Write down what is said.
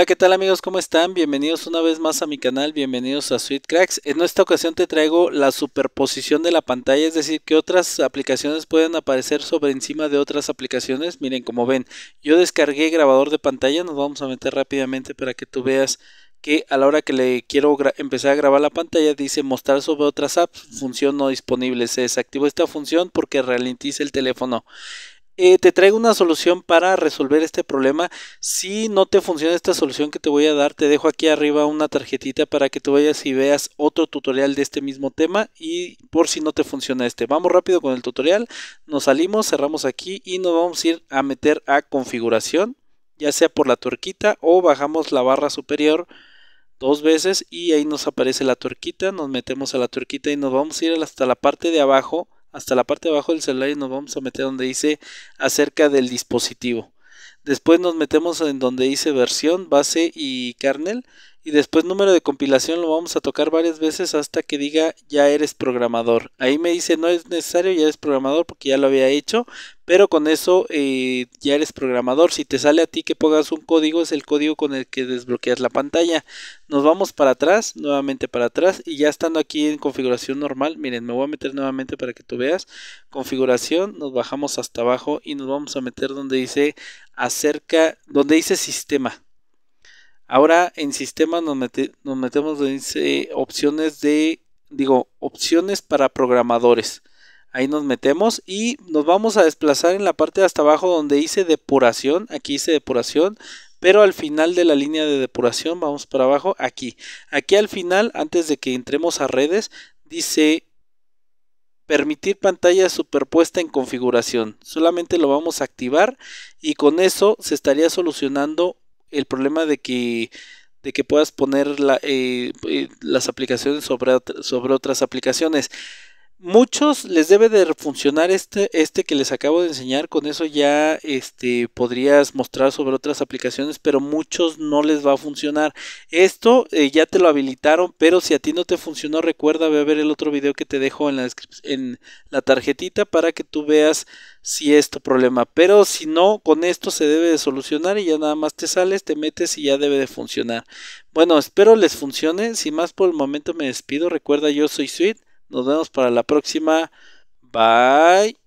Hola, ¿qué tal amigos? ¿Cómo están? Bienvenidos una vez más a mi canal, bienvenidos a Sweet Cracks. En esta ocasión te traigo la superposición de la pantalla, es decir, que otras aplicaciones pueden aparecer sobre encima de otras aplicaciones. Miren, como ven, yo descargué grabador de pantalla, nos vamos a meter rápidamente para que tú veas que a la hora que le quiero empezar a grabar la pantalla dice mostrar sobre otras apps, función no disponible. Se desactivó esta función porque ralentiza el teléfono. Eh, te traigo una solución para resolver este problema. Si no te funciona esta solución que te voy a dar, te dejo aquí arriba una tarjetita para que tú vayas y veas otro tutorial de este mismo tema y por si no te funciona este. Vamos rápido con el tutorial, nos salimos, cerramos aquí y nos vamos a ir a meter a configuración, ya sea por la tuerquita o bajamos la barra superior dos veces y ahí nos aparece la tuerquita, nos metemos a la tuerquita y nos vamos a ir hasta la parte de abajo hasta la parte de abajo del y nos vamos a meter donde dice acerca del dispositivo. Después nos metemos en donde dice versión, base y kernel y después número de compilación lo vamos a tocar varias veces hasta que diga ya eres programador. Ahí me dice no es necesario ya eres programador porque ya lo había hecho, pero con eso eh, ya eres programador. Si te sale a ti que pongas un código es el código con el que desbloqueas la pantalla. Nos vamos para atrás, nuevamente para atrás y ya estando aquí en configuración normal, miren me voy a meter nuevamente para que tú veas. Configuración, nos bajamos hasta abajo y nos vamos a meter donde dice acerca, donde dice sistema Ahora en sistema nos, metemos donde opciones de, digo, opciones para programadores. Ahí nos metemos y nos vamos a desplazar en la parte de hasta abajo donde dice depuración. Aquí dice depuración, pero al final de la línea de depuración vamos para abajo aquí. Aquí al final, antes de que entremos a redes, dice permitir pantalla superpuesta en configuración. Solamente lo vamos a activar y con eso se estaría solucionando el problema de que de que puedas poner la, eh, eh las aplicaciones sobre, sobre otras aplicaciones. Muchos les debe de funcionar este, este que les acabo de enseñar, con eso ya este, podrías mostrar sobre otras aplicaciones, pero muchos no les va a funcionar. Esto eh, ya te lo habilitaron, pero si a ti no te funcionó, recuerda, ve a ver el otro video que te dejo en la, en la tarjetita para que tú veas si es tu problema. Pero si no, con esto se debe de solucionar y ya nada más te sales, te metes y ya debe de funcionar. Bueno, espero les funcione. Sin más por el momento me despido. Recuerda, yo soy Sweet. Nos vemos para la próxima. Bye.